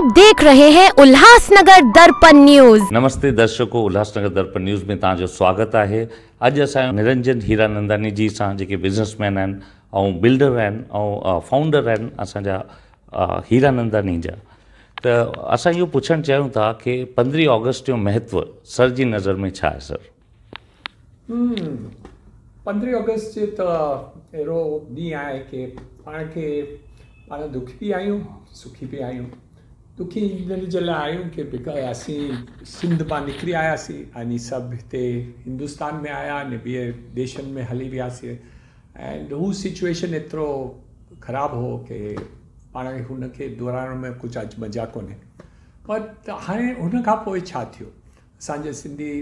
आप देख रहे हैं उल्हासनगर दर्पण न्यूज नमस्ते दर्शकों उल्हासनगर दर्पण न्यूज में तुम स्वागत है अज अस निरंजन हीरा नंदानी जी से बिज़नेसमैन आहिनि ऐं बिल्डर आहिनि ऐं फाउंडर असा हीरा नंदानी जहा तो अस यो पुछणु चाहूँ था कि पंद्रह अगस्त जो महत्व सर की नज़र में छा है सर हम्म, पंद्रह अगस्त तो अड़ो ॾींहुं आहे की पाण खे पाण दुखी भी आहियूं सुखी भी आहियूं કે લેલે જલાયન કે કે આસી સિંધ માં નિકરી આયા સી અને સબતે હિન્દુસ્તાન મે આયા ને બી દેશન મે હલી આસી એન્ડ હુ સિચ્યુએશન એટ્રો ખરાબ હો કે આણે હુન કે દોરાન મે કુછ અજબજા કોને બટ હાય ઉન કા કોઈ છાથ્યો સાજે સિંધી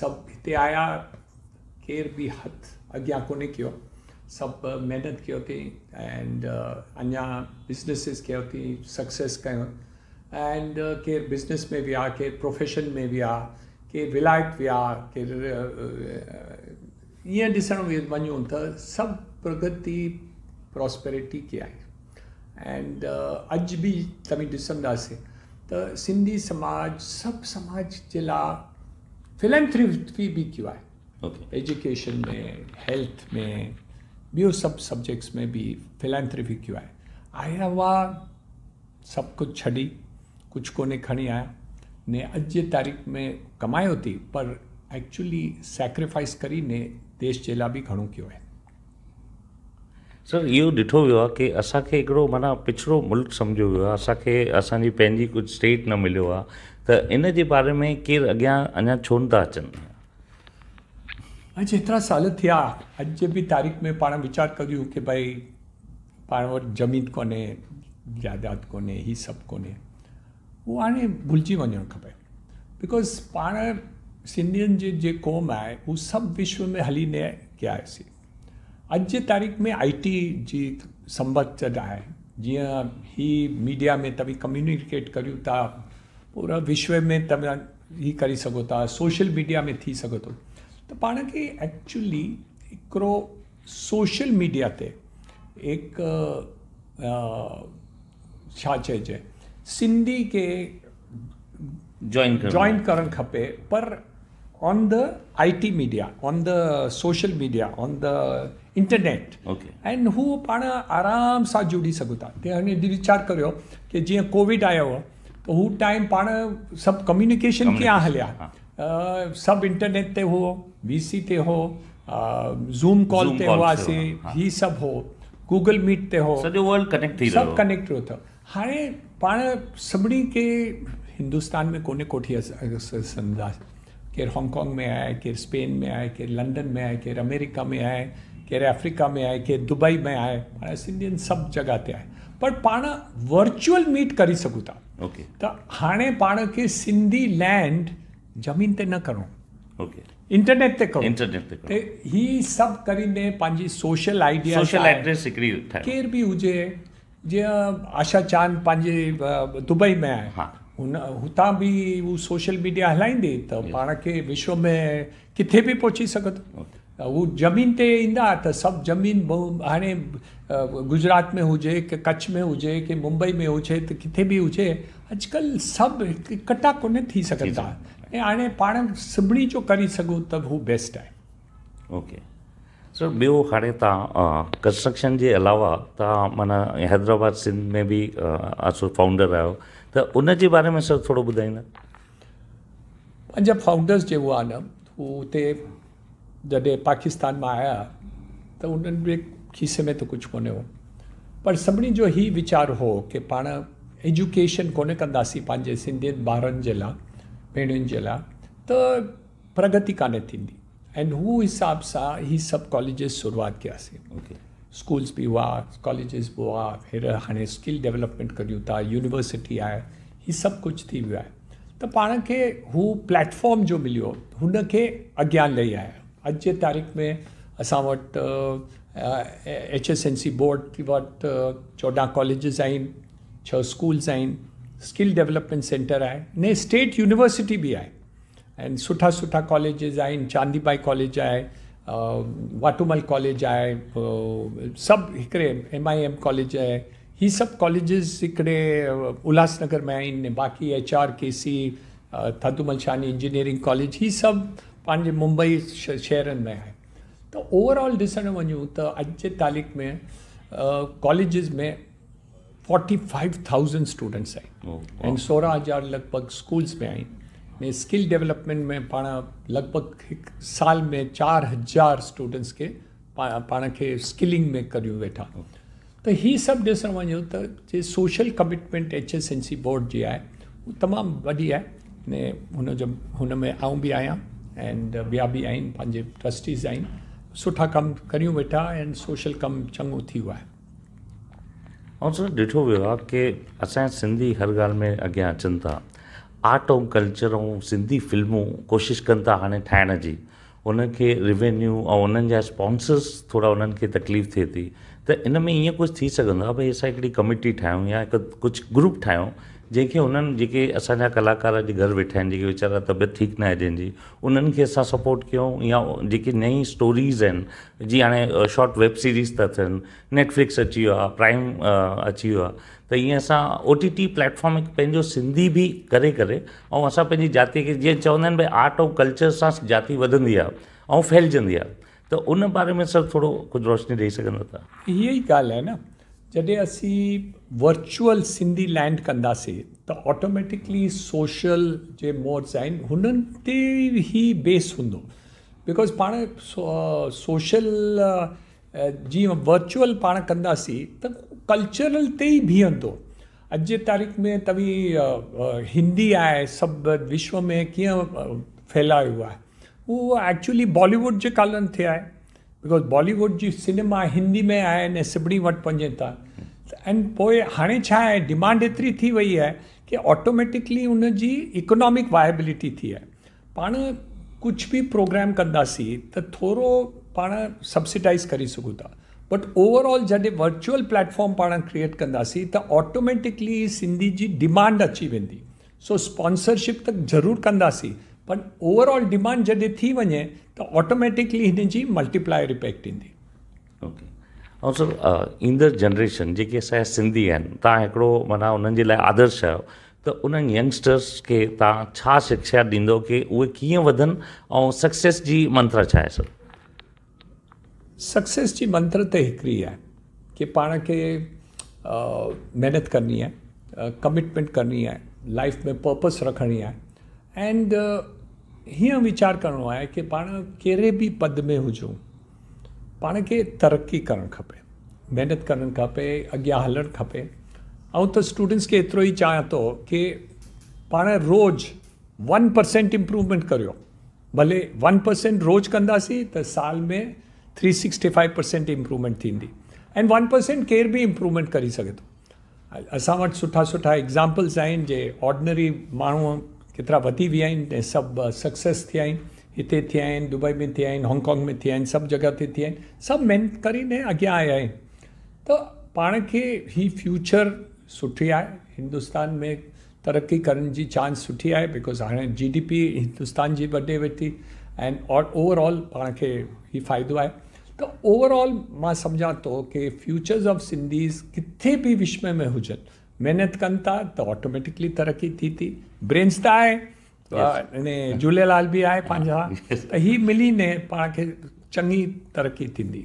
સબતે આયા કેર બી હાથ અગ્યા કોને ક્યો સબ મહેનત ક્યો કે એન્ડ અન્યા બિઝનેસ કે ક્યોતી સક્સેસ કયો एंड केर बिजनेस में आ केर प्रोफेशन में आ केर विलायत विया ये ईअं ॾिसण वञूं त सभु प्रगति प्रॉस्पेरिटी की आहे एंड अॼु बि तव्हीं ॾिसंदासीं त सिंधी समाज सभु समाज जे लाइ फिलेंथ्रिफी बि कयो आहे एजुकेशन में हेल्थ में ॿियो सभु सब्जेक्ट्स में बि फिलेंथ्रिफी कयो आहे आया हुआ सब कुछ छड़ी कुछ कोने खी आया ने अॼु तारीख़ में कमाई थी पर एक्चुअली सैक्रिफाइस करी ने देश के लाइ भी घणो कयो आहे सर यो ॾिठो वो कि असा के माना पिछड़ो मुल्क समझो वो असा के असानी पेंजी कुछ स्टेट न मिलो आ इन जे बारे में केर अॻियां अञा छो नथा अचन अच्छा एतरा साल थिया अज भी तारीख़ में पाण विचार कयूं कि भाई पाण ज़मीन कोन्हे जायदाद कोन्हे हीउ सभु वो हाँ भूल वञणु खपे बिकॉज़ पाण सिंधियुनि जी जे क़ौम आहे वो सभु विश्व में हली न कया आसीं अॼु जी तारीख़ में आई टी जी संबत आहे जीअं ही मीडिया में तव्हीं कम्युनिकेट करियो था पूरा विश्व में तव्हां ही करे सघो था सोशल मीडिया में थी सघो थो त पाण खे एक्चुअली हिकिड़ो सोशल मीडिया ते हिकु छा चइजे सिंधी के जॉइन कर खपे पर on the I T media on the social media on the internet and वो पाण आराम सां जुड़ी सघूं था ते हाणे वीचार करियो जीअं कोविड आयो त हू टाइम पाण सभु कम्युनिकेशन कीअं हलिया सभु इंटरनेट ते हुओ वी सी ते हो ज़ूम कॉल ते हुआसीं ये सभु हो गूगल मीट ते हो सॼो वर्ल्ड कनेक्ट थी सभु कनेक्ट थियो हाणे पाण सभिनी खे हिंदुस्तान में कोने कोठी सम्झासीं केरु हांगकांग में आहे केरु स्पेन में आहे केरु लंडन में आहे केरु अमेरिका में आहे केरु अफ्रीका में आहे केरु दुबई में आहे पाण सिंधियुनि सभु जॻह ते आहे पर पाण वर्चुअल मीट करी सघूं था ओके त हाणे पाण खे सिंधी लैंड ज़मीन ते न करिणो ओके इंटरनेट ते करो इंटरनेट ते करो ते ही सब करी ने पांजी सोशल आइडिया सोशल एड्रेस सिक्री था केर भी हुजे जीअं आशा चांद पंहिंजे दुबई में आहे हा हुन हुतां बि हू सोशल मीडिया हलाईंदी त पाण खे विश्व में किथे बि पहुची सघंदो हू ज़मीन ते ईंदा त सभु ज़मीन हाणे गुजरात में हुजे की कच्छ में हुजे की मुंबई में हुजे त किथे बि हुजे अॼुकल्ह सभु इकठा कोन थी सघनि ऐं हाणे पाण सभिनी जो करे सघूं त हू बेस्ट आहे ओके ॿियो हाणे तव्हां कंस्ट्रक्शन जे अलावा तव्हां माना हैदराबाद सिंध में बि असां फाउंडर आहियो त उनजे बारे में सर थोरो ॿुधाईंदा पंहिंजा फाउंडर्स जे न हू हुते जॾहिं पाकिस्तान मां आया त हुननि जे ख़िसे में त कुझु कोन्हे हो पर सभिनी जो ई वीचारु हो की पाण एजुकेशन कोन कंदासीं पंहिंजे सिंधियुनि ॿारनि जे लाइ जे लाइ त प्रगति कान्हे थींदी एंड वो हिसाब सा ही सब कॉलेज शुरुआत किया से स्कूल्स भी हुआ कॉलेज भी हुआ फिर हाँ स्किल डेवलपमेंट कर था यूनिवर्सिटी आए ये सब कुछ थी तो वो आहे तो पाण के हू प्लेटफॉर्म जो मिलो उन अग्न लही आया अज के तारीख़ में अस H S N C board वटि चोॾहं कॉलेजिस आहिनि छह स्कूल्स आहिनि स्किल डेवलपमेंट सेंटर आहे ने स्टेट यूनिवर्सिटी भी है एंड सुठा सुठा कॉलेजिस आहिनि चांदीबाई कॉलेज आहे वाटूमल कॉलेज आहे सभु हिकिड़े एम आई एम कॉलेज आहे ही सभु कॉलेजिस हिकिड़े उल्हासनगर में आहिनि बाक़ी एच आर के सी थदूमल शानी इंजीनियरिंग कॉलेज ये सभु पंहिंजे मुंबई शहरनि में आहे त ओवरऑल ॾिसणु वञूं त अॼु जे तारीख़ में कॉलेजिस में फोर्टी फाइव थाउज़ेंड स्टूडेंट्स आहिनि ऐं सोरहं हज़ार लॻभॻि स्कूल्स में आहिनि મે સ્કિલ ડેવલપમેન્ટ મે પાણા લગભગ એક સાલ મે 4000 સ્ટુડન્ટ્સ કે પાણ કે સ્કિલિંગ મે કરી બેઠા તો હી સબ ડિસન વન જો સોશિયલ કમિટમેન્ટ એચએસએનસી બોર્ડ જે આઈ ઉ તમામ બડી હે મે હને જો હને મે આઉં ભી આયા એન્ડ બીઆબી આઈન પંજી ટ્રસ્ટીસ આઈન સઠા કામ કરીઉ બેઠા એન્ડ સોશિયલ કામ સંગો થીવા ઓલસો દેઠો વિભાગ કે અસાઈ સિંધી હરગાલ મે અગયા ચંતા आर्ट ऐं कल्चर ऐं सिंधी फिल्मूं कोशिशि कनि था हाणे ठाहिण जी हुनखे रिवेन्यू ऐं उन्हनि जा स्पोंसर्स थोरा उन्हनि खे तकलीफ़ थिए थी त इन में ईअं कुझु थी सघंदो आहे भई असां हिकिड़ी कमिटी ठाहियूं या हिकु कुझु ग्रुप ठाहियूं जंहिंखे उन्हनि जेके असांजा कलाकार जे घरु वेठा आहिनि जेके वीचारा तबियत ठीकु न आहे जंहिंजी उन्हनि खे असां सपोर्ट कयूं या जेके नई स्टोरीज़ आहिनि जीअं हाणे शॉर्ट वेब सीरीज़ था थियनि नेटफ्लिक्स अची वियो आहे प्राइम अची वियो आहे त ईअं असां ओ टी टी प्लेटफॉर्म पंहिंजो सिंधी बि करे करे ऐं असां पंहिंजी जातीअ खे जीअं चवंदा आहिनि भई आर्ट ऐं कल्चर सां जाती वधंदी आहे ऐं फैलिजंदी आहे त उन बारे में असां थोरो कुझु रोशनी ॾेई सघंदा था हीअ ई ॻाल्हि आहे न जॾहिं असीं वर्चुअल सिंधी लैंड कंदासीं त ऑटोमैटिकली सोशल जे मोड्स आहिनि हुननि ते ई बेस हूंदो बिकॉज़ पाण सो सोशल जीअं वर्चुअल पाण कंदासीं त कल्चरल ते ई बीहंदो अज के तारीख़ में तभी हिंदी आए सब विश्व में फैला हुआ है वो एक्चुअली बॉलीवुड के कारण थे आए बिकॉज़ बॉलीवुड जी सिनेमा हिंदी में आए ने सभिनी वट वञे था एंड पोए हाँ छा डिमांड एतरी थी वही है कि ऑटोमेटिकली उनकी इकोनॉमिक वायबिलिटी थी है पा कुछ भी प्रोग्राम कंदासीं तो थोड़ा पा सब्सिडाइज़ करे था बट ओवरऑल जॾहिं वर्चुअल प्लेटफॉर्म पाण क्रिएट कंदासीं त ऑटोमैटिकली सिंधी जी डिमांड अची वेंदी सो स्पॉन्सरशिप त ज़रूरु कंदासीं बट ओवरऑल डिमांड जॾहिं थी वञे त ऑटोमैटिकली हिन जी मल्टीप्लाइर इक्ट ईंदी ओके ऐं सर ईंदड़ जनरेशन जेके असांजा सिंधी आहिनि तव्हां हिकिड़ो माना उन्हनि जे लाइ आदर्श आहियो त उन्हनि यंगस्टर्स खे तव्हां छा शिक्षा ॾींदो की उहे कीअं वधनि ऐं सक्सेस जी मंत्र छा आहे सर सक्सेस जी मंत्र एक हिकिड़ी आहे कि पाण खे महिनत करणी आहे कमिटमेंट करणी आहे लाइफ में पर्पस रखणी आहे एंड हीअं वीचार करिणो आहे कि पाण कहिड़े बि पद में हुजूं पाण खे तरक़ी करणु खपे महिनत करणु खपे अॻियां हलणु खपे ऐं त स्टूडेंट्स खे एतिरो ई चाहियां थो कि पाण रोज़ु वन परसेंट इम्प्रूवमेंट करियो भले वन परसेंट रोज़ु कंदासीं त तो साल में three sixty five percent improvement थी एंड वन परसेंट केर भी इम्प्रूवमेंट करी सके तो असां वटि सुठा सुठा एग्ज़ाम्पल्स आहिनि जे ऑर्डनरी मानू केतरा वधी विया आहिनि ऐं सभु सक्सेस थिया आहिनि हिते थिया आहिनि दुबई में थिया आहिनि हांगकांग में थिया आहिनि सभु जॻह ते थिया आहिनि सभु महिनत ने अॻियां आया आहिनि त तो पाण खे ही फ्यूचर सुठी आहे हिंदुस्तान में तरक़ी करण जी चांस सुठी आहे बिकॉज़ हाणे जी डी पी हिंदुस्तान जी वॾे वठी एंड और ओवरऑल पाण के ही फ़ाइदो आहे त तो ओवरऑल मां सम्झां थो कि फ्यूचर्स ऑफ सिंधीज़ किथे बि विश्व में हुजनि महिनत कनि था त ऑटोमेटिकली तरक़ी थी थी ब्रेंच त आहे इन झूलेलाल बि आहे पंहिंजा त ही मिली ने पाण खे चङी तरक़ी थींदी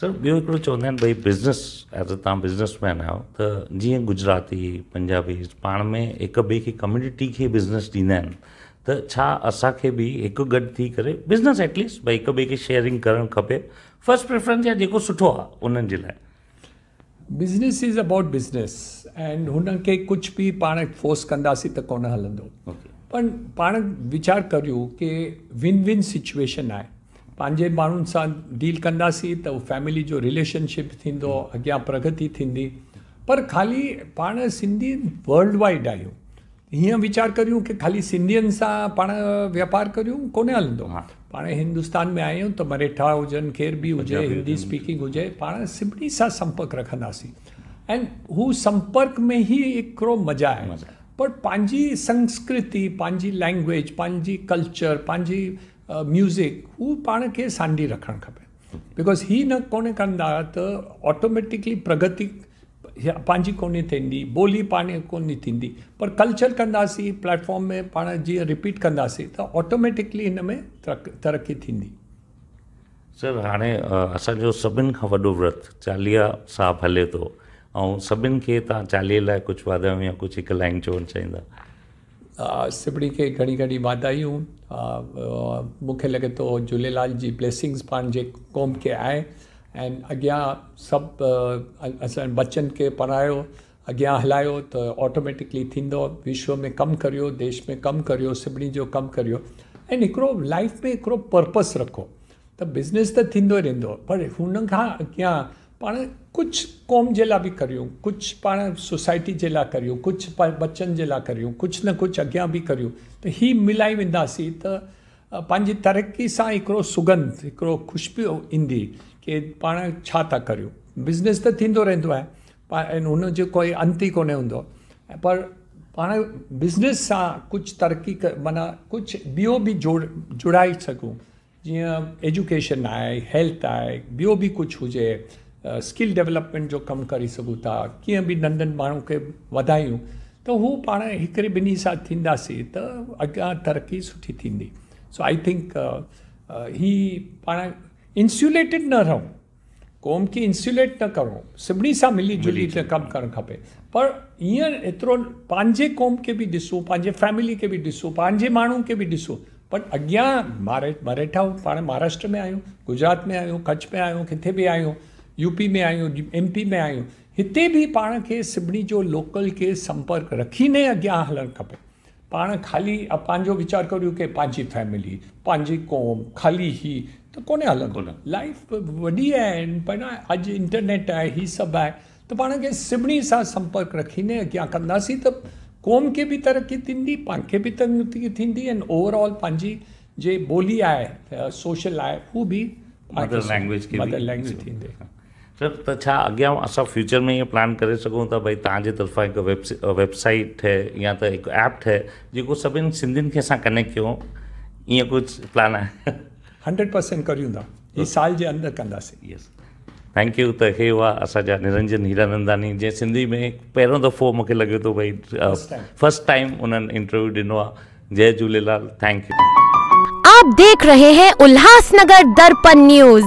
सर ॿियो हिकिड़ो चवंदा आहिनि भई बिज़नेस एज़ अ तव्हां बिज़नेसमैन आहियो त जीअं गुजराती पंजाबी पाण में हिक ॿिए खे कम्युनिटी खे बिज़नेस ॾींदा आहिनि त छा असांखे बि हिकु गॾु थी करे बिज़नेस एटलीस्ट भई हिकु ॿिए खे शेयरिंग करणु खपे फस्ट प्रेफरेंस या जेको सुठो आहे उन्हनि जे लाइ business is about business and हुनखे कुझु बि पाण फोर्स कंदासीं त कोन हलंदो पर पाण वीचार करियूं की विन विन सिचुएशन आहे पंहिंजे माण्हुनि सां डील कंदासीं त उहो फैमिली जो रिलेशनशिप थींदो अॻियां प्रगति थींदी पर खाली पाण सिंधी वल्ड वाइड आहियूं हिं वीचार कर ख़ाली सिंधियन से पा व्यापार कर कोन्हे हलंदो पा हिंदुस्तान में आयो तो मरेठा होजन केर भी हुजे हिंदी स्पीकिंग हो पा सभिनी सां संपर्क रखासी एंड हू संपर्क में ही एक मज़ा है पर पांजी संस्कृति पांजी लैंग्वेज पांजी कल्चर पांजी म्यूज़िक वो पा के सांडी रखे खपे बिकॉज़ हम्म। ही न कोने कंदा त ऑटोमेटिकली प्रगति पंहिंजी कोन थींदी ॿोली पाण कोन थींदी पर कल्चर कंदासीं प्लेटफॉर्म में पाण जीअं रिपीट कंदासीं त ऑटोमेटिकली हिन में तरक़ी थींदी सर हाणे असांजो सभिनि खां वॾो व्रत चालीहा साहब हले थो ऐं सभिनि खे तव्हां चालीहे लाइ कुझु वाधायूं या कुझु हिकु लाइन चवणु चाहींदा सभिनी खे घणी घणी वाधायूं मूंखे लॻे थो झूलेलाल जी ब्लेसिंग्स पाण जे क़ौम खे आहे ऐं अॻियां सभु असां बच्चनि खे पढ़ायो अॻियां हलायो त ऑटोमेटिकली थींदो विश्व में कमु करियो देश में कमु करियो सभिनी जो कमु करियो ऐं हिकिड़ो लाइफ में हिकिड़ो पर्पस रखो त तो बिज़नेस त तो थींदो रहंदो पर हुन खां अॻियां पाण कुझु क़ौम जे लाइ बि करियूं कुझु पाण सोसाइटी जे लाइ करियूं कुझु बचनि जे लाइ करियूं कुझु न कुझु अॻियां बि करियूं त तो ही मिलाई वेंदासीं त पंहिंजी तरक़ी सां हिकिड़ो सुगंध हिकिड़ो ख़ुशबू ईंदी कि पाण छा था करियूं बिज़नेस त थींदो रहंदो आहे पाण हुन जो कोई अंत ई कोन हूंदो पर पाण बिज़नेस सां कुझु तरक़ी माना कुझु ॿियो बि जोड़ जुड़ाए सघूं जीअं एजुकेशन आहे हेल्थ आहे ॿियो बि कुझु हुजे स्किल डेवलपमेंट जो कमु करे सघूं था कीअं बि नंढनि माण्हू खे वधायूं त हू पाण हिकिड़े ॿिन्ही सां थींदासीं त अॻियां तरक़ी सुठी थींदी सो आई थिंक ही पाण इंसुलेटेड न रहूं क़ौम खे इंसुलेट न करो सभिनी सां मिली जुली त तो कमु करणु खपे पर ईअं एतिरो पंहिंजे क़ौम खे बि ॾिसूं पंहिंजे फैमिली खे बि ॾिसूं पंहिंजे माण्हुनि खे बि ॾिसूं पर अॻियां मारे मरेठा पाण महाराष्ट्र में आहियूं गुजरात में आहियूं कच्छ में आहियूं किथे बि आहियूं यूपी में आहियूं एमपी में आहियूं हिते बि पाण खे सभिनी जो लोकल खे संपर्क रखी ने अॻियां हलणु खपे पाण ख़ाली पंहिंजो वीचार करियूं की पंहिंजी फैमिली पंहिंजी क़ौम ख़ाली ई त कोन्हे हलंदो लाइफ वॾी आहे पर अॼु इंटरनेट आहे हीउ सभु आहे त पाण खे सभिनी सां संपर्क रखी न अॻियां कंदासीं त क़ौम खे बि तरक़ी थींदी पाण खे बि तरक़ी थींदी ऐं ओवरऑल पंहिंजी जे ॿोली आहे सोशल आहे हू बि मदर लैंग्वेज मदर लैंग्वेज थींदी सर तो અચ્છા अस फ्यूचर में ये प्लान कर सकूँ तो भाई तव्हांजे तरफ़ां हिकु वेब वेबसाइट है या तो एक ऐप है जो सभी सिंधी के साथ कनेक्ट क्यों ये कुछ प्लान है हंड्रेड परसेंट करियूं था हीअ साल के अंदर कहसी यस थैंक यू तो ये हुआ असांजा निरंजन हीरानंदानी जंहिं सिंधी में पहिरियों दफ़ो मूंखे लगे तो भाई फर्स्ट टाइम उन्हनि इंटरव्यू दिनों जय झूलेलाल थैंक यू आप देख रहे हैं उल्हासनगर दर्पण न्यूज